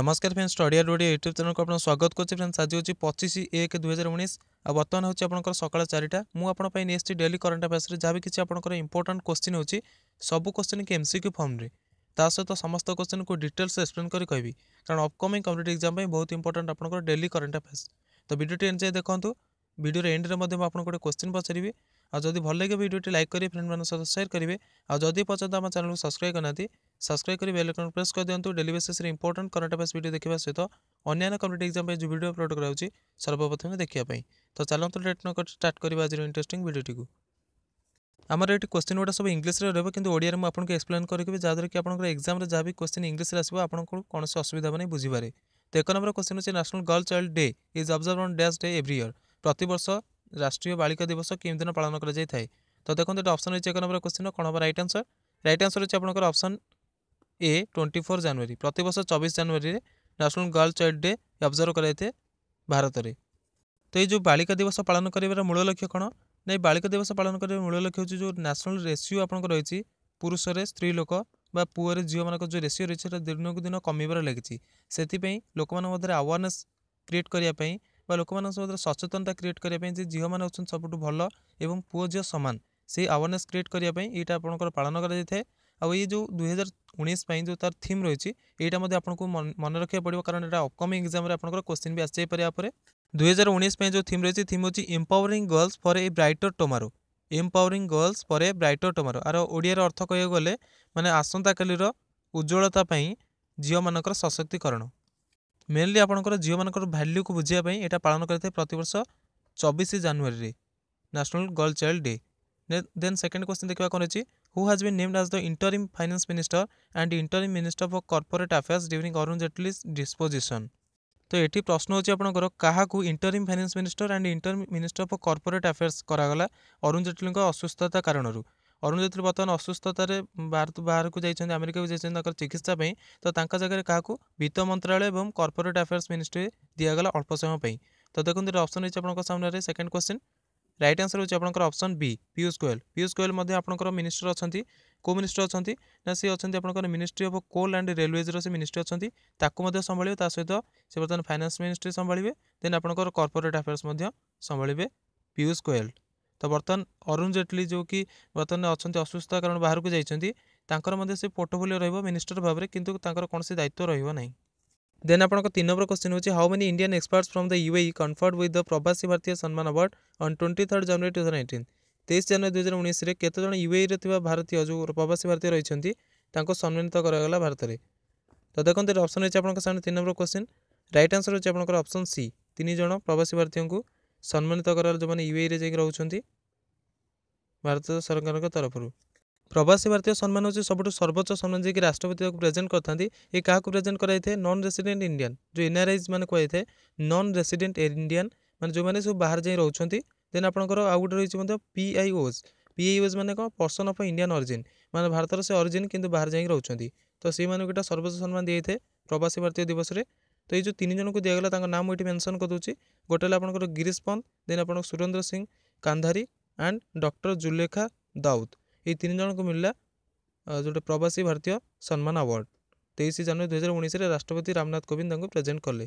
নমস্কার friend study আর Odia YouTube ଚ୍ୟାନେଲ୍କୁ ଆପଣ ସ୍ୱାଗତ କରୁଛି ଫ୍ରେଣ୍ଡ ଆଜି ହେଉଛି ପଚିଶ ଏକ ଦୁଇହଜାର ଉଣେଇଶ ଆଉ ବର୍ତ୍ତମାନ ହେଉଛି ଆପଣଙ୍କର ସକାଳ ଚାରିଟା ମୁଁ ଆପଣ ପାଇଁ ନେଇ ଆସିଛି ଡେଲି କରେଣ୍ଟ ଆଫେୟାର୍ସରେ ଯାହା ବି କିଛି ଆପଣଙ୍କର ଇମ୍ପୋର୍ଟାଣ୍ଟ କୋଶ୍ଚିନ୍ ହେଉଛି ସବୁ କୋଶ୍ଚିନ୍କି ଏମ୍ ସି କ୍ୟୁ ଫର୍ମରେ ତା ସହିତ ସମସ୍ତ କୋଶ୍ଚିନ୍କୁ ଡିଟେଲ୍ସ ଏକ୍ସପ୍ଲେନ୍ କରି କହିବି କାରଣ ଅପକମିଂ କମ୍ପିଟେଟିଭ୍ ଏକ୍ଜାମ୍ ପାଇଁ ବହୁତ ଇମ୍ପୋର୍ଟାଣ୍ଟ ଆପଣଙ୍କର ଡେଲି କରେଣ୍ଟ ଆଫେୟାର୍ସ ତ ଭିଡ଼ିଓଟି ଏଣ୍ଡ ଯାଇ ଦେଖନ୍ତୁ ଭିଡ଼ିଓର ଏଣ୍ଡରେ ମଧ୍ୟ ମୁଁ ଆପଣଙ୍କୁ ଗୋଟେ କୋଶ୍ଚିନ୍ ପଚାରିବି ଆଉ ଯଦି ଭଲ ଲାଗେ ଭିଡ଼ିଓଟି ଲାଇକ୍ କରିବେ ଫ୍ରେଣ୍ଡମାନଙ୍କ ସହିତ ସେୟାର କରିବେ ଆଉ ଯଦି ପର୍ଯ୍ୟନ୍ତ ଆମ ଚ୍ୟାନେଲ୍କୁ ସବସ୍କ୍ରାଇବ୍ କରିନାହାନ୍ତି सब्सक्राइब कर बेल आइकन प्रेस कर दिंतु daily basis important current affairs भिड देखा सहित अन्य कम्युनिटी एक्जाम जो भिड अपलोड कराऊँगी सर्वप्रथमें देखापी तो चलते डेट न स्टार्ट करवा आज इंटरेस्टिंग भिडटी को আমার এটি কোশ্চিন গুড়া সব ইংলিশে রহব কিন্তু ওড়িয়ার মু আপনাকে এক্সপ্লেন করি যাদ্বারা কি আপনার এক্সামে যা বি কোশ্চিন ইংলিশে আসবে আপনার কোণী অসুবিধা হবে না বুঝিপারে তো এক নম্বর কোশ্চিন হচ্ছে national girl child day is observe on dash day every year প্রতবর্ষ রাষ্ট্রীয় বাড়িকা দিবস কেমি দিন পালন করা যাই তো দেখুন এটা অপশন রয়েছে এক নম্বর কোশ্চিন কোণ হব রাইট আনসর রাইট আনসর হচ্ছে আপনার option A twenty four January ପ୍ରତିବର୍ଷ ଚବିଶ ଜାନୁଆରୀରେ national girl child day observe କରାଯାଇଥାଏ ଭାରତରେ ତ ଏଇ ଯେଉଁ ବାଳିକା ଦିବସ ପାଳନ କରିବାର ମୂଳ ଲକ୍ଷ୍ୟ କ'ଣ ନା ଏଇ ବାଳିକା ଦିବସ ପାଳନ କରିବାର ମୂଳ ଲକ୍ଷ୍ୟ ହେଉଛି ଯେଉଁ ନ୍ୟାସନାଲ୍ ରେସିଓ ଆପଣଙ୍କ ରହିଛି ପୁରୁଷରେ ସ୍ତ୍ରୀ ଲୋକ ବା ପୁଅରେ ଝିଅମାନଙ୍କ ଯେଉଁ ରେସିଓ ରହିଛି ସେଟା ଦିନକୁ ଦିନ କମିବାରେ ଲାଗିଛି ସେଥିପାଇଁ ଲୋକମାନଙ୍କ ମଧ୍ୟରେ ଆୱାରନେସ୍ କ୍ରିଏଟ୍ କରିବା ପାଇଁ ବା ଲୋକମାନଙ୍କ ମଧ୍ୟରେ ସଚେତନତା କ୍ରିଏଟ୍ କରିବା ପାଇଁ ଯେ ଝିଅମାନେ ହେଉଛନ୍ତି ସବୁଠୁ ଭଲ ଏବଂ ପୁଅ ଝିଅ ସମାନ ସେଇ ଆୱାରନେସ୍ କ୍ରିଏଟ୍ କରିବା ପାଇଁ ଏଇଟା ଆପଣଙ୍କର ପାଳନ କରାଯାଇଥାଏ ଆଉ ଏଇ ଯେଉଁ ଦୁଇହଜାର ଉଣେଇଶ ପାଇଁ ଯେଉଁ ତାର ଥିମ୍ ରହିଛି ଏଇଟା ମଧ୍ୟ ଆପଣଙ୍କୁ ମନେ ରଖିବାକୁ ପଡ଼ିବ କାରଣ ଏଇଟା ଅପକମିଂ ଏକ୍ଜାମ୍ରେ ଆପଣଙ୍କର କୋଶ୍ଚିନ୍ ବି ଆସିଯାଇପାରେ ପରେ ଦୁଇହଜାର ଉଣେଇଶ ପାଇଁ ଯେଉଁ ଥିମ୍ ରହିଛି ଥିମ୍ ହେଉଛି empowering girls for a brighter tomorrow empowering girls for a brighter tomorrow ଆର ଓଡ଼ିଆର ଅର୍ଥ କହିବାକୁ ଗଲେ ମାନେ ଆସନ୍ତାକାଲିର ଉଜ୍ଜଳତା ପାଇଁ ଝିଅମାନଙ୍କର ସଶକ୍ତିକରଣ ମେନ୍ଲି ଆପଣଙ୍କର ଝିଅମାନଙ୍କର ଭ୍ୟାଲ୍ୟୁକୁ ବୁଝିବା ପାଇଁ ଏଇଟା ପାଳନ କରିଥାଏ ପ୍ରତିବର୍ଷ ଚବିଶ ଜାନୁଆରୀରେ national girl child day then second question ଦେଖିବା କ'ଣ ଅଛି who has been named as the interim finance minister and interim minister for corporate affairs during Arun Jaitley's disposition. তো এটি প্রশ্ন হচ্ছে আপনার কাহু interim finance minister and interim minister for corporate affairs করাগলা অরুণ জেটলীঙ্ক অসুস্থতা কারণর অরুণ জেটলী বর্তমান অসুস্থতার ভারত বাহারক যাই আমেরিকা যাই তাঁর চিকিৎসা পাই তো তাঁর জায়গায় কাহু বিত্ত মন্ত্রালয় এবং কর্পোরেট আফেয়ার্স মিনিষ্ট্রি দিয়েগলা অল্প সময় পাই তো দেখুন অপশন রয়েছে আপনার সামনে সেকেন্ড কোশ্চিন রাইট আনসর হচ্ছে আপনার অপসন বি পিউষ গোয়েল পিউষ গোয়েল আপনার মিনিষ্টর অনেক କେଉଁ ମିନିଷ୍ଟ୍ରି ଅଛନ୍ତି ନା ସେ ଅଛନ୍ତି ଆପଣଙ୍କର ମିନିଷ୍ଟ୍ରି ଅଫ୍ କୋଲ୍ ଆଣ୍ଡ ରେଲୱେଜ୍ର ସେ ମିନିଷ୍ଟ୍ରି ଅଛନ୍ତି ତାକୁ ମଧ୍ୟ ସମ୍ଭାଳିବେ ତା ସହିତ ସେ ବର୍ତ୍ତମାନ ଫାଇନାନ୍ସ ମିନିଷ୍ଟ୍ରି ସମ୍ଭାଳିବେ ଦେନ୍ ଆପଣଙ୍କର କର୍ପୋରେଟ୍ ଆଫେୟାର୍ସ ମଧ୍ୟ ସମ୍ଭାଳିବେ ପିୟୁଷ ଗୋୟଲ ତ ବର୍ତ୍ତମାନ ଅରୁଣ ଜେଟଲୀ ଯେଉଁକି ବର୍ତ୍ତମାନ ଅଛନ୍ତି ଅସୁସ୍ଥ କାରଣ ବାହାରକୁ ଯାଇଛନ୍ତି ତାଙ୍କର ମଧ୍ୟ ସେ ପୋର୍ଟଫୋଲିଓ ରହିବ ମିନିଷ୍ଟର ଭାବରେ କିନ୍ତୁ ତାଙ୍କର କୌଣସି ଦାୟିତ୍ୱ ରହିବ ନାହିଁ ଦେନ୍ ଆପଣଙ୍କ ତିନି ନମ୍ବର କ୍ୱେଶ୍ଚିନ୍ ହେଉଛି how many Indian experts from the UAE conferred with the Pravasi Bharatiya Samman award on twenty third January two thousand eighteen ତେଇଶ ଜାନୁଆରୀ ଦୁଇ ହଜାର ଉଣେଇଶରେ କେତେଜଣ ୟୁଏଇରେ ଥିବା ଭାରତୀୟ ଯେଉଁ ପ୍ରବାସୀ ଭାରତୀୟ ରହିଛନ୍ତି ତାଙ୍କୁ ସମ୍ମାନିତ କରାଗଲା ଭାରତରେ ତ ଦେଖନ୍ତୁ ଏଠି ଅପସନ୍ ରହିଛି ଆପଣଙ୍କ ସାମ୍ନେ ତିନି ନମ୍ବର କ୍ୱେଶ୍ଚିନ୍ ରାଇଟ୍ ଆନ୍ସର୍ ହେଉଛି ଆପଣଙ୍କର ଅପସନ୍ ସି ତିନି ଜଣ ପ୍ରବାସୀ ଭାରତୀୟଙ୍କୁ ସମ୍ମାନିତ କରାଗଲା ଯେଉଁମାନେ ୟୁଏଇରେ ଯାଇକି ରହୁଛନ୍ତି ଭାରତ ସରକାରଙ୍କ ତରଫରୁ প্রবাসী ভারতীয় সম্মান হচ্ছে সবুঠু সর্বোচ্চ সম্মান যে রাষ্ট্রপতি তাকে প্রেজেন্ট করে এ কাহু প্রেজেন্ট করাই থাকে নন রেসিডেন্ট ইন্ডিয়ান যে এনআরআইজ মানে কুহাই থাকে নন রেসিডেন্ট ইন্ডিয়ান মানে যে সব বাহার যাই রোচান দেন আপনার আউ গোটে রয়েছে পিআইওজ পিআইওজ মানে কম পর্সন অফ ইন্ডিয়ান অরিজিন মানে ভারতের সে অরিজিন কিন্তু বাহার যাই রোচান তো সেই মানুষ এটা সর্বোচ্চ সম্মান দিয়ে থাকে প্রবাসী ভারতীয় দিবসরে তো এই যে তিন জনক দিয়েগলা তাঁর নাম এটি মেনশন করদেছি গোটে হল আপনার গিরিশ পন্থ দেন আপনার সুরেন্দ্র সিং কান্ধারী আন্ড ডক্টর জুলেখা দাউদ ଏହି ତିନି ଜଣଙ୍କୁ ମିଳିଲା ଯେଉଁଟା ପ୍ରବାସୀ ଭାରତୀୟ ସମ୍ମାନ ଆୱାର୍ଡ଼ ତେଇଶ ଜାନୁଆରୀ ଦୁଇହଜାର ଉଣେଇଶରେ ରାଷ୍ଟ୍ରପତି ରାମନାଥ କୋବିନ୍ଦ ତାଙ୍କୁ ପ୍ରେଜେଣ୍ଟ କଲେ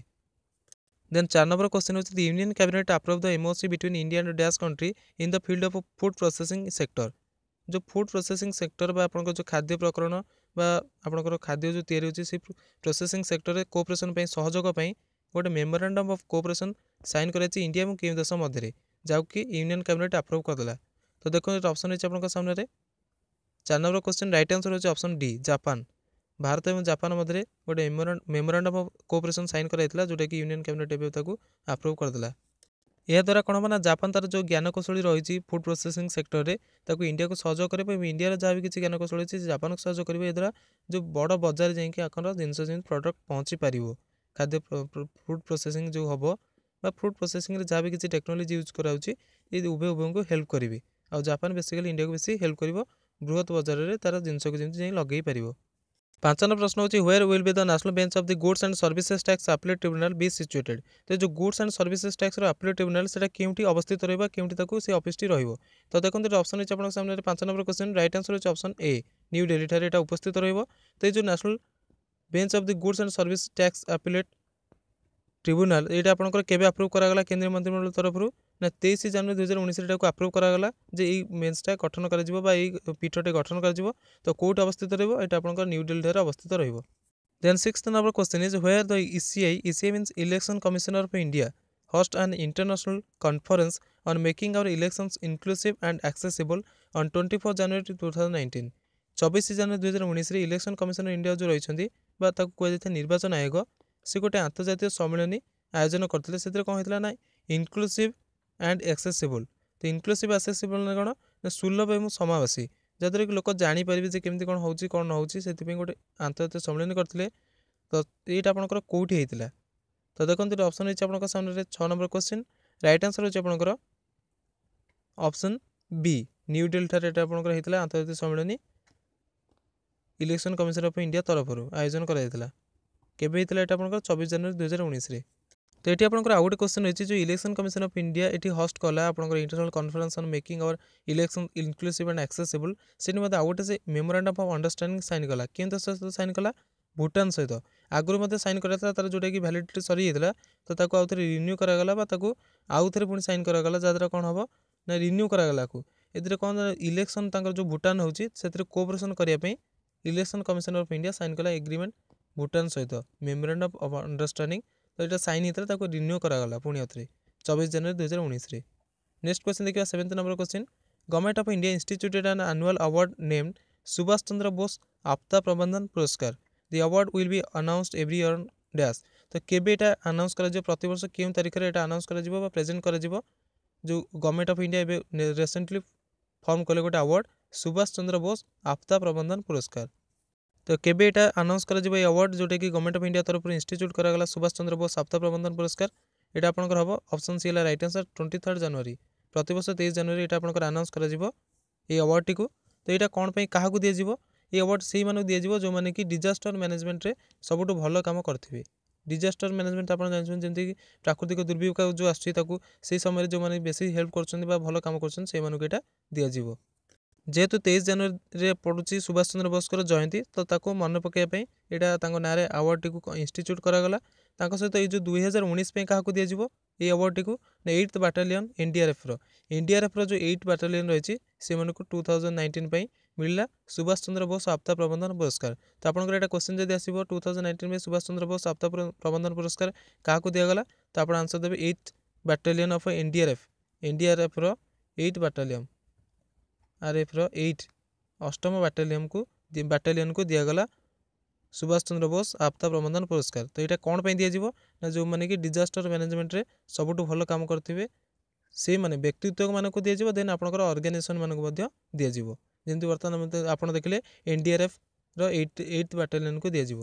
ଦେନ୍ ଚାରି ନମ୍ବର କ୍ୱେଶ୍ଚନ୍ ହେଉଛି the Indian cabinet approve the MoC between India and dash country in the field of food processing sector ଯେଉଁ ଫୁଡ଼୍ ପ୍ରୋସେସିଂ ସେକ୍ଟର ବା ଆପଣଙ୍କର ଯେଉଁ ଖାଦ୍ୟ ପ୍ରକରଣ ବା ଆପଣଙ୍କର ଖାଦ୍ୟ ଯେଉଁ ତିଆରି ହେଉଛି ସେ ପ୍ରୋସେସିଂ ସେକ୍ଟରରେ କୋଅପରେସନ୍ ପାଇଁ ସହଯୋଗ ପାଇଁ ଗୋଟେ ମେମୋରାଣ୍ଡମ୍ ଅଫ୍ କୋଅପରେସନ୍ ସାଇନ୍ କରାଯାଇଛି ଇଣ୍ଡିଆ ଏବଂ କେଉଁ ଦେଶ ମଧ୍ୟରେ ଯାହାକୁ କି ୟୁନିୟନ୍ କ୍ୟାବିନେଟ୍ ଆପ୍ରୁଭ୍ କରିଦେଲା ତ ଦେଖନ୍ତୁ ଅପସନ୍ ରହିଛି ଆପଣଙ୍କ ସାମ୍ନାରେ চার নম্বর কোশ্চেন রাইট আনসার হচ্ছে অপশন ডি জাপান ଭାରତ ଏବଂ ଜାପାନ ମଧ୍ୟରେ ଗୋଟେ ମେମୋରାଣ୍ଡମ୍ ଅଫ୍ କୋଅପରେସନ୍ ସାଇନ୍ କରାଯାଇଥିଲା ଯେଉଁଟାକି ୟୁନିୟନ୍ କ୍ୟାବିନେଟ୍ ଏବେ ତାକୁ ଆପ୍ରୁଭ୍ କରିଦେଲା ଏହାଦ୍ୱାରା କ'ଣ ହେବ ନା ଜାପାନ ତା'ର ଯେଉଁ ଜ୍ଞାନକୌଶଳୀ ରହିଛି ଫୁଡ଼୍ ପ୍ରୋସେସିଂ ସେକ୍ଟରରେ ତାକୁ ଇଣ୍ଡିଆକୁ ସହଯୋଗ କରିବ ଏବଂ ଇଣ୍ଡିଆର ଯାହା ବି କିଛି ଜ୍ଞାନକୌଶଳୀ ଅଛି ଜାପାନକୁ ସହଯୋଗ କରିବ ଏହାଦ୍ୱାରା ଯେଉଁ ବଡ଼ ବଜାରରେ ଯାଇକି ଆପଣଙ୍କର ଜିନିଷ ଯେମିତି ପ୍ରଡ଼କ୍ଟ ପହଞ୍ଚିପାରିବ ଖାଦ୍ୟ ଫୁଡ଼୍ ପ୍ରୋସେସିଂ ଯେଉଁ ହେବ ବା ଫୁଡ଼୍ ପ୍ରୋସେସିଂରେ ଯାହା ବି କିଛି ଟେକ୍ନୋଲୋଜି ୟୁଜ୍ କରାଯାଉଛି ଏ ଉଭୟ ଉଭୟଙ୍କୁ ହେଲ୍ପ କରିବେ ଆଉ ଜାପାନ ବେସିକାଲି ଇଣ୍ଡିଆକୁ ବେଶୀ ହେଲ୍ପ କରିବ ବୃହତ ବଜାରରେ ତା'ର ଜିନିଷକୁ ଯେମିତି ଯାଇ ଲଗାଇ ପାରିବ ପାଞ୍ଚ ନମ୍ବର ପ୍ରଶ୍ନ ହେଉଛି where will be the national bench of the goods and services tax appellate tribunal be situated ତ ଯେଉଁ ଗୁଡ୍ସ ଆଣ୍ଡ ସର୍ଭିସେସ୍ ଟ୍ୟାକ୍ସର ଆପିଲେଟ୍ ଟ୍ରିବ୍ୟୁନାଲ୍ ସେଇଟା କେଉଁଠି ଅବସ୍ଥିତ ରହିବ କେଉଁଠି ତାକୁ ସେ ଅଫିସଟି ରହିବ ତ ଦେଖନ୍ତୁ ଏଠି ଅପସନ୍ ଅଛି ଆପଣଙ୍କ ସାମ୍ନାରେ ପାଞ୍ଚ ନମ୍ବର କ୍ୱେଶ୍ଚନ୍ ରାଇଟ୍ ଆନ୍ସର ହେଉଛି ଅପସନ୍ ଏ ନ୍ୟୁ ଡେଲିଠାରେ ଏଇଟା ଉପସ୍ଥିତ ରହିବ ତ ଏଇ ଯେଉଁ national bench of the goods and service tax appellate tribunal এইটা আপনার কেবে আপ্রুভ করা কেন্দ্রীয় মন্ত্রিমণ্ডল তরফর না তেইশ জানুয়ারি দুই হাজার উনিশে এটা আপ্রুভ করা যে এই বেঞ্চটা গঠন করা বা এই পীঠটি গঠন করা তো কোটি অবস্থিত রহব এটা আপনার নিউ দিল্লীঠার অবস্থিত রহব then six number question is where the ECI ECI means election commissioner of India host an international conference on making our elections inclusive and accessible on 24 January 2019 চব্বিশ জানুয়ারি দুই হাজার উনিশে ইলেকশন কমিশনার ইন্ডিয়া যে রয়েছেন বা তাকে কুয়া নির্বাচন আয়োগ ସେ ଗୋଟିଏ ଆନ୍ତର୍ଜାତୀୟ ସମ୍ମିଳନୀ ଆୟୋଜନ କରିଥିଲେ ସେଥିରେ କ'ଣ ହେଇଥିଲା ନା ଇନକ୍ଲୁସିଭ୍ ଆଣ୍ଡ ଆକ୍ସେସିବୁଲ୍ ତ ଇନକ୍ଲୁସିଭ୍ ଆକ୍ସେସିବୁଲ୍ କ'ଣ ନା ସୁଲଭ ଏବଂ ସମାବେଶୀ ଯାହାଦ୍ୱାରା କି ଲୋକ ଜାଣିପାରିବେ ଯେ କେମିତି କ'ଣ ହେଉଛି କ'ଣ ନ ହେଉଛି ସେଥିପାଇଁ ଗୋଟେ ଆନ୍ତର୍ଜାତୀୟ ସମ୍ମିଳନୀ କରିଥିଲେ ତ ଏଇଟା ଆପଣଙ୍କର କେଉଁଠି ହେଇଥିଲା ତ ଦେଖନ୍ତୁ ଏଇଟା ଅପସନ୍ ହେଇଛି ଆପଣଙ୍କ ସାମ୍ନାରେ ଛଅ ନମ୍ବର କ୍ୱେଶ୍ଚିନ୍ ରାଇଟ୍ ଆନ୍ସର୍ ହେଉଛି ଆପଣଙ୍କର ଅପସନ୍ ବି ନ୍ୟୁ ନ୍ୟୁଡେଲ୍ଠାରେ ଏଇଟା ଆପଣଙ୍କର ହେଇଥିଲା ଆନ୍ତର୍ଜାତୀୟ ସମ୍ମିଳନୀ ଇଲେକ୍ସନ୍ କମିଶନ୍ ଅଫ୍ ଇଣ୍ଡିଆ ତରଫରୁ ଆୟୋଜନ କରାଯାଇଥିଲା কেবে হয়েছিল এটা আপনার চবিশ জানুয়ারি দুই হাজার উনিশে তো এটি আপনার আউ গোটে কোশ্চেন রয়েছে যে ইলেকশন কমিশন অফ ইন্ডিয়া এটি হস্ট কলা আপনার international conference on making our election inclusive and accessible সেটি মধ্যে আউ গোটে সে মেমোরান্ডম অফ আন্ডরস্ট্যান্ডিং সাইন কলা কেউ সহিত সাইন কলা ভুটান সহিত ଆଗରୁ ମଧ୍ୟ ସାଇନ୍ କରାଯାଇଥିଲା ତା'ର ଯେଉଁଟାକି ଭ୍ୟାଲିଡ଼ିଟି ସରିଯାଇଥିଲା ତ ତାକୁ ଆଉ ଥରେ ରିନ୍ୟୁ କରାଗଲା ବା ତାକୁ ଆଉ ଥରେ ପୁଣି ସାଇନ୍ କରାଗଲା ଯାହାଦ୍ୱାରା କ'ଣ ହେବ ନା ରିନ୍ୟୁ କରାଗଲା ଆକୁ ଏଥିରେ କ'ଣ ଇଲେକ୍ସନ୍ ତାଙ୍କର ଯେଉଁ ଭୁଟାନ ହେଉଛି ସେଥିରେ କୋଅପରେସନ୍ କରିବା ପାଇଁ election commission of India sign କଲା ଏଗ୍ରିମେଣ୍ଟ ଭୁଟାନ ସହିତ ମେମୋରାଣ୍ଡମ୍ ଅଫ୍ ଅଣ୍ଡରଷ୍ଟାଣ୍ଡିଂ ତ ଏଇଟା ସାଇନ୍ ହେଇଥିଲା ତାକୁ ରିନ୍ୟୁ କରାଗଲା ପୁଣି ଆଉଥରେ ଚବିଶ ଜାନୁଆରୀ ଦୁଇହଜାର ଉଣେଇଶରେ ନେକ୍ସଟ କ୍ୱେଶ୍ଚିନ୍ ଦେଖିବା seventh number question government of India instituted an annual award named Subhash Chandra Bose Aapda Prabandhan Puraskar the award will be announced every year dash ତ କେବେ ଏଇଟା ଆନାଉନ୍ସ କରାଯିବ ପ୍ରତିବର୍ଷ କେଉଁ ତାରିଖରେ ଏଇଟା ଆନାଉନ୍ସ କରାଯିବ ବା ପ୍ରେଜେଣ୍ଟ କରାଯିବ ଯେଉଁ ଗଭର୍ଣ୍ଣମେଣ୍ଟ ଅଫ୍ ଇଣ୍ଡିଆ ଏବେ ରିସେଣ୍ଟଲି ଫର୍ମ କଲେ ଗୋଟେ ଆୱାର୍ଡ଼ ସୁଭାଷ ଚନ୍ଦ୍ର ବୋଷ ଆପ୍ତା ପ୍ରବନ୍ଧନ ପୁରସ୍କାର তো কেবে এটা আনাউন্স করা এই আওয়ার্ড যেটাকি গভর্নমেন্ট অফ ইন্ডিয়া তরফর ইনস্টিচ্যুট করা সুভাষ চন্দ্র বোস সাপ্তাহ প্রবন্ধন পুরস্কার এটা আপনার হব অপশন সি হল right answer twenty third January প্রতবর্ষ তেইশ জানুয়ারি এটা আপনার আনাউন্স করা এই আওয়ার্ডটি তো এটা কোণ পাই কাহকু দিয়েযিব এই আওয়ার্ড সেই মানুষ দিয়েযিব যে কি ডিজাস্টর ম্যানেজমেন্টরে সবুঠু ভাল কাম করতে ডিজাস্টর ম্যানেজমেন্ট আপনার জানিছেন যেমনি প্রাকৃতিক দুর্বিপাক যে আসছে তাকে সেই সময় যে বেশি হেল্প করছেন বা ভাল কাম করছেন সেই মানুষ এটা দিয়েযিব ଯେହେତୁ ତେଇଶ ଜାନୁଆରୀରେ ପଡ଼ୁଛି ସୁଭାଷ ଚନ୍ଦ୍ର ବୋଷଙ୍କର ଜୟନ୍ତୀ ତ ତାକୁ ମନେ ପକାଇବା ପାଇଁ ଏଇଟା ତାଙ୍କ ନାଁରେ ଆୱାର୍ଡ଼ଟିକୁ ଇନଷ୍ଟିଚ୍ୟୁଟ୍ କରାଗଲା ତାଙ୍କ ସହିତ ଏଇ ଯେଉଁ ଦୁଇ ହଜାର ଉଣେଇଶ ପାଇଁ କାହାକୁ ଦିଆଯିବ ଏଇ ଆୱାର୍ଡ଼ଟିକୁ ଏଇଟ୍ ବାଟାଲିୟନ୍ ଏନ୍ଡିଆର୍ଏଫ୍ର ଏନ୍ଡିଆର୍ଏଫ୍ର ଯେଉଁ ଏଇଟ୍ ବାଟାଲିୟନ୍ ରହିଛି ସେମାନଙ୍କୁ ଟୁ ଥାଉଜେଣ୍ଡ ନାଇଣ୍ଟିନ୍ ପାଇଁ ମିଳିଲା ସୁଭାଷ ଚନ୍ଦ୍ର ବୋଷ ଆପ୍ତା ପ୍ରବନ୍ଧନ ପୁରସ୍କାର ତ ଆପଣଙ୍କର ଏଇଟା କ୍ୱେଶ୍ଚନ୍ ଯଦି ଆସିବ ଟୁ ଥାଉଜେଣ୍ଡ ନାଇଣ୍ଟିନ୍ ପାଇଁ ସୁଭାଷ ଚନ୍ଦ୍ର ବୋଷ ଆପ୍ତା ପ୍ରବନ୍ଧନ ପୁରସ୍କାର କାହାକୁ ଦିଆଗଲା ତ ଆପଣ ଆନ୍ସର୍ ଦେବେ ଏଇଟ୍ ବାଟାଲିୟନ୍ ଅଫ୍ ଏନ୍ଡିଆର୍ଏଫ୍ ଏନ୍ଡିଆର୍ଏଫ୍ର ଏଇଟ୍ ବାଟାଲିୟନ୍ ଆର୍ଏଫ୍ର ଏଇଟ୍ ଅଷ୍ଟମ ବାଟାଲିୟନକୁ ବାଟାଲିୟନକୁ ଦିଆଗଲା ସୁଭାଷ ଚନ୍ଦ୍ର ବୋଷ ଆଫତାବ ରମଦାନ ପୁରସ୍କାର ତ ଏଇଟା କ'ଣ ପାଇଁ ଦିଆଯିବ ନା ଯେଉଁମାନେ କି ଡିଜାଷ୍ଟର ମ୍ୟାନେଜମେଣ୍ଟରେ ସବୁଠୁ ଭଲ କାମ କରିଥିବେ ସେଇମାନେ ବ୍ୟକ୍ତିତ୍ୱମାନଙ୍କୁ ଦିଆଯିବ ଦେନ୍ ଆପଣଙ୍କର ଅର୍ଗାନାଇଜେସନ୍ମାନଙ୍କୁ ମଧ୍ୟ ଦିଆଯିବ ଯେମିତି ବର୍ତ୍ତମାନ ଆପଣ ଦେଖିଲେ ଏନ୍ଡିଆର୍ଏଫ୍ର ଏଇଟ୍ ଏଇଟ୍ ବାଟାଲିୟନକୁ ଦିଆଯିବ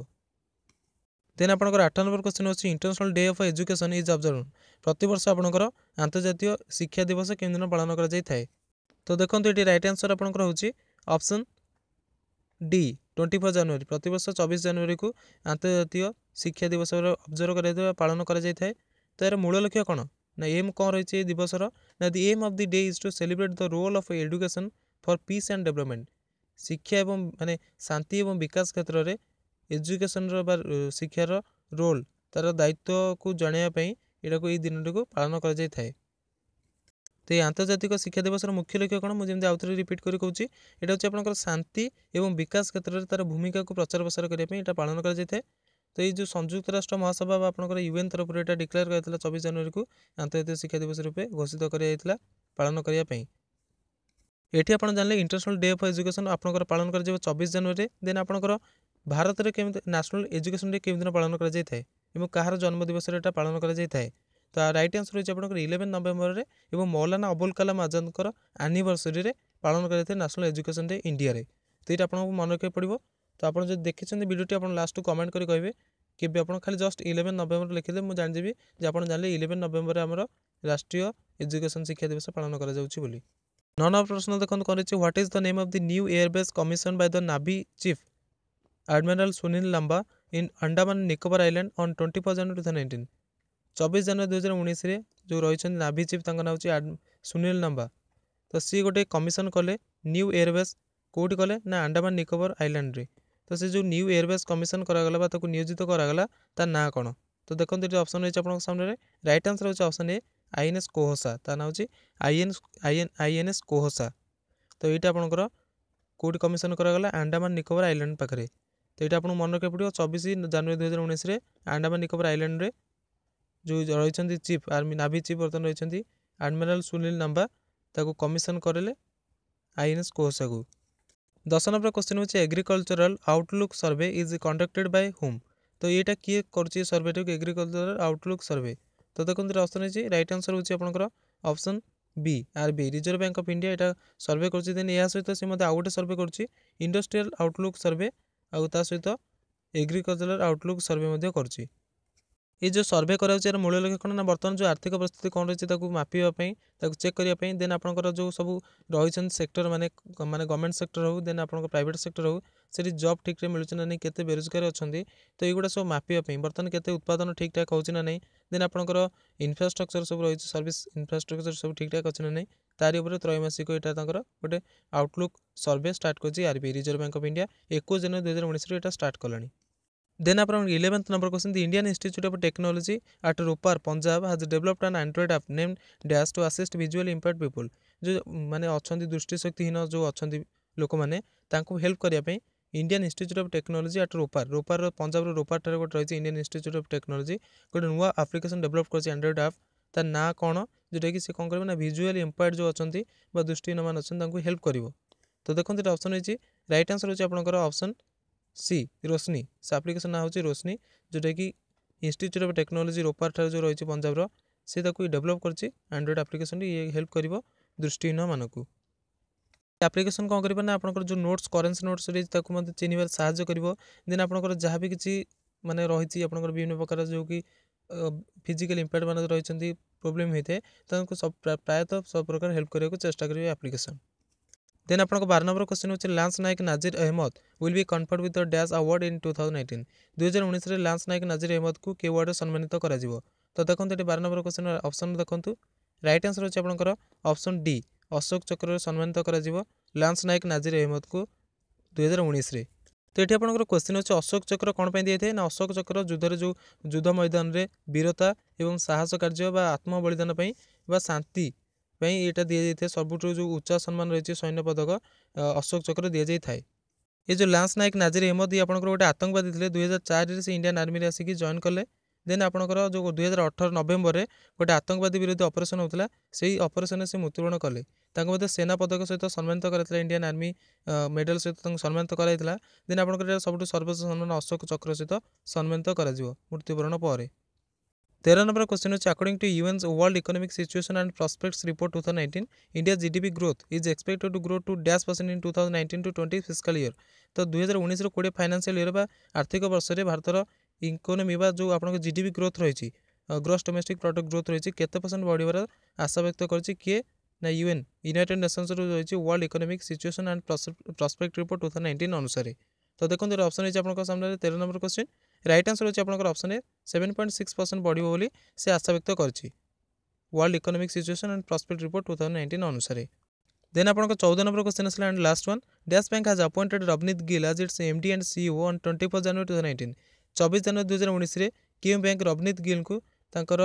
ଦେନ୍ ଆପଣଙ୍କର ଆଠ ନମ୍ବର କ୍ୱେଶ୍ଚନ୍ ହେଉଛି international day of education is observe ପ୍ରତିବର୍ଷ ଆପଣଙ୍କର ଆନ୍ତର୍ଜାତୀୟ ଶିକ୍ଷା ଦିବସ କେଉଁ ଦିନ ପାଳନ କରାଯାଇଥାଏ তো দেখন্তু এটি রাইট আনসর আপনার হচ্ছে option D twenty four January প্রতবর্ষ চবিশ জানুয়ারি কু আন্তর্জাতীয় শিক্ষা দিবস অবজর্ভ করা পালন করা যাই তো এর মূল লক্ষ্য কোণ না এম কম রয়েছে এই দিবসর না the aim of the day is to celebrate the role of education for peace and development শিক্ষা এবং মানে শান্তি এবং বিকাশ ক্ষেত্রে এজুকেশনর বা শিক্ষার রোল তার দায়িত্বকে জনাইবা এটা এই দিনটি পালন করা যাই থাকে তো এই আন্তর্জাতিক শিক্ষা দিবসর মুখ্য লক্ষ্য কোণ মু যেমন আউথরে রিপিট করে কৌছি এটা হচ্ছে আপনার শান্তি এবং বিকাশ ক্ষেত্রে তার ভূমিকাকে প্রচার প্রসার করা এটা পালন করা যাই তো এই যে সংযুক্ত রাষ্ট্র মহাসভা বা আপনার ইউএন তরফর এটা ডিক্লেয়ার করা চবিশ জানুয়ারিকে আন্তর্জাতিক শিক্ষা দিবস রূপে ঘোষিত করা যাই পালন করা এটি আপনার জানলে ইন্টারন্যাশনাল ডে অফ এজুকেশন আপনার পালন করা যাব চবিশ জানুয়ারি দেন আপনার ভারতের কেমি ন্যাশনাল এজুকেশন ডে কেমি দিন পালন করা যাই এবং কাহার জন্মদিবসের এটা পালন করা যাই তো রাইট ଆନ୍ସର ହେଉଛି ଆପଣଙ୍କର ଇଲେଭେନ୍ ନଭେମ୍ବରରେ ଏବଂ ମୌଲାନା ଅବୁଲ କାଲାମ ଆଜାଦଙ୍କର ଆନିଭର୍ସରୀରେ ପାଳନ କରାଯାଇଥାଏ ନ୍ୟାସନାଲ୍ ଏଜୁକେସନ୍ ଡେ ଇଣ୍ଡିଆରେ ତ ଏଇଟା ଆପଣଙ୍କୁ ମନେ ରଖିବାକୁ ପଡ଼ିବ ତ ଆପଣ ଯଦି ଦେଖିଛନ୍ତି ଭିଡ଼ିଓଟି ଆପଣ ଲାଷ୍ଟକୁ କମେଣ୍ଟ କରି କହିବେ କେବେ ଆପଣ ଖାଲି ଜଷ୍ଟ ଇଲେଭେନ୍ ନଭେମ୍ବର ଲେଖିଦେବେ ମୁଁ ଜାଣିଯିବି ଯେ ଆପଣ ଜାଣିଲେ ଇଲେଭେନ୍ ନଭେମ୍ବରରେ ଆମର ରାଷ୍ଟ୍ରୀୟ ଏଜୁକେସନ୍ ଶିକ୍ଷା ଦିବସ ପାଳନ କରାଯାଉଛି ବୋଲି ନଅ ନମ୍ବର ପ୍ରଶ୍ନ ଦେଖନ୍ତୁ କ'ଣ ରହିଛି what is the name of the new airbase commission by the navy chief admiral Sunil Lanba in Andaman Nicobar island on twenty four January two thousand nineteen ଚବିଶ ଜାନୁଆରୀ ଦୁଇହଜାର ହଜାର ଉଣେଇଶରେ ଯେଉଁ ରହିଛନ୍ତି ନାଭି ଚିଫ୍ ତାଙ୍କ ନାଁ ହେଉଛି ସୁନୀଲ ନମ୍ବା ତ ସିଏ ଗୋଟେ କମିଶନ କଲେ ନ୍ୟୁ ଏୟାରବେସ୍ କେଉଁଠି କଲେ ନା ଆଣ୍ଡାମାନ ନିକୋବର ଆଇଲ୍ୟାଣ୍ଡରେ ତ ସେ ଯେଉଁ ନ୍ୟୁ ଏୟାରବେସ୍ କମିଶନ କରାଗଲା ବା ତାକୁ ନିୟୋଜିତ କରାଗଲା ତା ନାଁ କ'ଣ ତ ଦେଖନ୍ତୁ ଏଠି ଅପସନ୍ ରହିଛି ଆପଣଙ୍କ ସାମ୍ନାରେ ରାଇଟ୍ ଆନ୍ସର୍ ହେଉଛି ଅପସନ୍ ଏ ଆଇଏନ୍ଏସ୍ କୋହସା ତା ନାଁ ହେଉଛି ଆଇଏନ୍ ଆଇଏନ୍ ଆଇଏନ୍ଏସ୍ କୋହସା ତ ଏଇଟା ଆପଣଙ୍କର କେଉଁଠି କମିଶନ କରାଗଲା ଆଣ୍ଡାମାନ ନିକୋବର ଆଇଲ୍ୟାଣ୍ଡ ପାଖରେ ତ ଏଇଟା ଆପଣଙ୍କୁ ମନେ ରଖିବାକୁ ପଡ଼ିବ ଚବିଶ ଜାନୁଆରୀ ଦୁଇହଜାର ଉଣେଇଶରେ ଆଣ୍ଡାମାନ ନିକୋବର ଆଇଲ୍ୟାଣ୍ଡରେ ଯେଉଁ ରହିଛନ୍ତି ଚିଫ୍ ଆର୍ମି ନାଭି ଚିଫ୍ ବର୍ତ୍ତମାନ ରହିଛନ୍ତି ଆଡ଼ମିରାଲ ସୁନୀଲ ନମ୍ବା ତାକୁ କମିଶନ କରେଲେ ଆଇଏନ୍ଏସ୍ କୋହସାକୁ ଦଶ ନମ୍ବର କୋଶ୍ଚିନ୍ ହେଉଛି agricultural outlook survey is conducted by whom ତ ଏଇଟା କିଏ କରୁଛି ଏ ସର୍ଭେଟିକୁ ଏଗ୍ରିକଲଚରାଲ ଆଉଟଲୁକ୍ ସର୍ଭେ ତ ଦେଖନ୍ତୁ ଅପସନ୍ ହେଇଛି ରାଇଟ୍ ଆନ୍ସର୍ ହେଉଛି ଆପଣଙ୍କର option B R B reserve bank of India ଏଇଟା ସର୍ଭେ କରୁଛି ଦେନ୍ ଏହା ସହିତ ସେ ମଧ୍ୟ ଆଉ ଗୋଟେ ସର୍ଭେ କରୁଛି ଇଣ୍ଡଷ୍ଟ୍ରିଆଲ ଆଉଟଲୁକ୍ ସର୍ଭେ ଆଉ ତା ସହିତ ଏଗ୍ରିକଲଚରାଲ ଆଉଟଲୁକ୍ ସର୍ଭେ ମଧ୍ୟ କରୁଛି ଏ ଯେଉଁ ସର୍ଭେ କରାଯାଉଛି ଏହାର ମୂଳ ଲକ୍ଷ୍ୟ କ'ଣ ନା ବର୍ତ୍ତମାନ ଯେଉଁ ଆର୍ଥିକ ପରିସ୍ଥିତି କ'ଣ ରହିଛି ତାକୁ ମାପିବା ପାଇଁ ତାକୁ ଚେକ୍ କରିବା ପାଇଁ ଦେନ୍ ଆପଣଙ୍କର ଯେଉଁ ସବୁ ରହିଛନ୍ତି ସେକ୍ଟର ମାନେ ମାନେ ଗଭର୍ଣ୍ଣମେଣ୍ଟ ସେକ୍ଟର ହେଉ ଦେନ୍ ଆପଣଙ୍କ ପ୍ରାଇଭେଟ୍ ସେକ୍ଟର ହେଉ ସେଠି ଜବ୍ ଠିକ୍ରେ ମିଳୁଛି ନା ନାହିଁ କେତେ ବେରୋଜଗାର ଅଛନ୍ତି ତ ଏଗୁଡ଼ା ସବୁ ମାପିବା ପାଇଁ ବର୍ତ୍ତମାନ କେତେ ଉତ୍ପାଦନ ଠିକ୍ଠାକ୍ ହେଉଛି ନା ନାହିଁ ଦେନ୍ ଆପଣଙ୍କର ଇନଫ୍ରାଷ୍ଟ୍ରକ୍ଚର ସବୁ ରହିଛି ସର୍ଭିସ୍ ଇନଫ୍ରାଷ୍ଟ୍ରକ୍ଚର ସବୁ ଠିକ୍ଠାକ୍ ଅଛି ନା ନାହିଁ ତାରି ଉପରେ ତ୍ରୈମାସିକ ଏଇଟା ତାଙ୍କର ଗୋଟେ ଆଉଟଲୁକ୍ ସର୍ଭେ ଷ୍ଟାର୍ଟ କରିଛି RBI reserve bank of India ଏକୋଇଶ ଜାନୁଆରୀ ଦୁଇ ହଜାର ଉଣେଇଶରୁ ଏଇଟା ଷ୍ଟାର୍ଟ କଲାଣି देन आप eleventh number question, the Indian Institute of Technology at Ropar, Punjab has developed an Android app named Dash to assist visually impaired people. जो मैंने अच्छा दृष्टिशक्तिन जो अच्छा लोक मैंने हेल्प करने Indian institute of technology at Ropar Ropar Punjab Ropar ठार गोटे रही इंडियान इन्यूट अफ टेक्नोलोजी गोटे नुआ आप्लिकेसन डेभलप कर आंड्रएड आप तार ना कौन जोटा कि कौन करेंगे ना भिजुआल इम्पायर्ड जो अच्छा दृष्टिहीन मान अच्छा हेल्प कर तो देखते ऑप्शन रही रईट आंसर होती आपसन ସି ରୋଶନୀ ସେ ଆପ୍ଲିକେସନ୍ ନାଁ ହେଉଛି ରୋଶନୀ ଯେଉଁଟାକି ଇନଷ୍ଟିଚ୍ୟୁଟ୍ ଅଫ୍ ଟେକ୍ନୋଲୋଜି ରୋପାରଠାରେ ଯେଉଁ ରହିଛି ପଞ୍ଜାବର ସେ ତାକୁ ଡେଭଲପ୍ କରିଛି ଆଣ୍ଡ୍ରଏଡ଼୍ ଆପ୍ଲିକେସନ୍ଟି ଇଏ ହେଲ୍ପ କରିବ ଦୃଷ୍ଟିହୀନମାନଙ୍କୁ ଆପ୍ଲିକେସନ୍ କ'ଣ କରିବ ନା ଆପଣଙ୍କର ଯେଉଁ ନୋଟ୍ସ କରେନ୍ସି ନୋଟ୍ସ ରହିଛି ତାକୁ ମଧ୍ୟ ଚିହ୍ନିବାରେ ସାହାଯ୍ୟ କରିବ ଦେନ୍ ଆପଣଙ୍କର ଯାହା ବି କିଛି ମାନେ ରହିଛି ଆପଣଙ୍କର ବିଭିନ୍ନ ପ୍ରକାର ଯେଉଁ କି ଫିଜିକାଲ୍ ଇମ୍ପାକ୍ଟ ମାନେ ରହିଛନ୍ତି ପ୍ରୋବ୍ଲେମ୍ ହୋଇଥାଏ ତାଙ୍କୁ ପ୍ରାୟତଃ ସବୁ ପ୍ରକାର ହେଲ୍ପ କରିବାକୁ ଚେଷ୍ଟା କରିବେ ଆପ୍ଲିକେସନ୍ দেন আপনক 12 নম্বৰ কোৱেশ্চন হ'ল lance Naik Nazir Ahmed will be conferred with the dash award in 2019 2019 ৰ লান্স নাইট নাজিৰ আহমেদক কি অৱাৰ্ডে সন্মানিত কৰা জীৱো ত তেখোন তে 12 নম্বৰ কোৱেশ্চনৰ অপচন দেখন্তু ৰাইট আনসার হ'ল আপনকৰ অপচন ডি অশোক চক্ৰৰে সন্মানিত কৰা জীৱো লান্স নাইট নাজিৰ আহমেদক 2019 ৰ তে এতিয়া আপনকৰ কোৱেশ্চন হ'ল অশোক চক্ৰ কোন পই দি থাকে না অশোক চক্ৰ যুদ্ধৰ যো যুদ্ধ ময়দানৰে বীরতা এবং সাহস কাৰ্য বা আত্মবলিদান পই বা শান্তি វិញ এটা দিয়া যাইতে সর্বউতৰ যো উচ্চ সম্মান ৰেছে সৈন্য পদক অশোক চক্র দিয়া যাই থাই এ যো লান্স নাইক নাজিৰে ইমোদি আপোনকৰ এটা আতন্বাদী তলে 2004 ৰেছি ইনডিয়ান আৰ্মী ৰেছি কি জয়ন কৰলে দেন আপোনকৰ যো 2018 নৱেম্বৰ ৰে এটা আতন্বাদী বিৰোধী অপৰেশ্যন হ'তলা সেই অপৰেশ্যনেৰে তে মুৰ্তিবৰণ কৰলে তাৰক মতে সেনা পদক সৈতে সন্মানিত কৰে তলে ইনডিয়ান আৰ্মী মেডেল সৈতে তে সন্মানিত কৰাই তলা দেন আপোনকৰ সবটো সর্বোচ্চ সন্মান অশোক চক্র সৈতে সন্মানিত কৰা জিবো মুৰ্তিবৰণ পাৰে तेरह नंबर क्वेश्चन होचे according to UN's world economic situation and prospects report 2019 India GDP growth is expected to grow to dash percent in 2019 to 20 fiscal year तो 2019 रो 20 फाइनेंशियल इयर बा आर्थिक वर्ष रे भारत रो इकोनॉमी बा जो आपन जीडीपी ग्रोथ रहिछि ग्रॉस डोमेस्टिक प्रोडक्ट ग्रोथ रहिछि केते परसेंट बढ़िबार आशा व्यक्त करछि किए না ইউএন ইউনাইটেড নেশনসর রয়েছে world economic situation and prospect report two thousand nineteen অনুসারে তো দেখুন এর অপশন রয়েছে আপনার সামনে তেরো নম্বর কোশ্চেন রাইট আনসর হচ্ছে আপনার অপশনে সেভেন পয়েন্ট সিক্স পরসেন্ট বড় বলে সে আশাব্যক্ত করছে world economic situation and prospect report two thousand nineteen অনুসারে দেন আপনার চৌদ নম্বর কোশ্চেন আসলে and last one dash bank has appointed Ravneet Gill as its MD and CEO on twenty four January two thousand nineteen চবিশ জানুয়ারি দুই হাজার উনিশে কিউ ব্যাঙ্ক রবনীত গিলଙ୍କୁ ତାଙ୍କର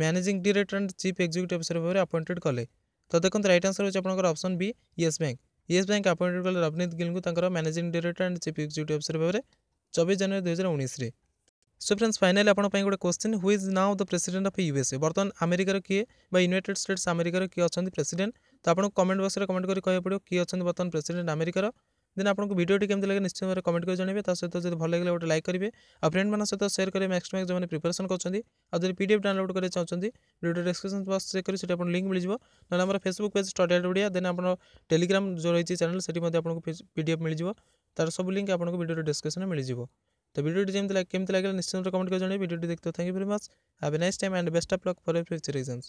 managing director and chief executive officer ଭାବରେ ଆପଏଣ୍ଟେଡ଼ କଲେ ତ ଦେଖନ୍ତୁ ରାଇଟ୍ ଆନ୍ସର ହେଉଛି ଆପଣଙ୍କର option B yes bank Yes bank appointed କଲେ ରବନୀତ ଗିଲ୍ଙ୍କୁ ତାଙ୍କର managing director and chief executive officer ଭାବରେ চবিশ জানুয়ারি দুই হাজার ଉଣେଇଶରେ সো ফ্রেন্ডস ফাইনালি আপনার গোটে question who is now the president of USA বর্তমান আমেরিকার কিয়ে বা ইউনাইটেড স্টেটস আমেরিকার কিয়ে অনেক প্রেসিডেন্ট তো আপনার কমেন্ট বক্সরে কমেন্ট করে কে পড়ব কিয়ে অনেক বর্তমান প্রেসিডেন্ট আমেরিকার দেন আপনার ভিডিওটি কেমন লাগে নিশ্চিত ভাবে কমেন্ট করে জনাইবে তা সহ যদি ভাল লাগলে গোটে লাইক করবে আর ফ্রেন্ড মান সহ সেয়ার করবে ম্যাক্স ম্যাক্স যে প্রিপারেসন করছেন আর যদি পিডিএফ ডাউনলোড করে চাহুন ভিডিও ডেসক্রিপশন বক্স চেক করে সেটি আপনার লিঙ্ক মিলিযোগ নহলে আমার ফেসবুক পেজ স্টডি আট ওড়িয়া দেন আপনার টেলিগ্রাম যে রয়েছে চ্যানেল সেটি আপনার পিডিএফ মিলিযোগ তার সব লিঙ্ক আপনার ভিডিওর ডেসক্রিপশনে মিলিযোগ তো ভিডিওটি যেমন কেমি লাগলে নিশ্চিন্ত কমেন্ট করে জনাই ভিডিওটি দেখতে thank you very much have a nice time and best of luck for future exams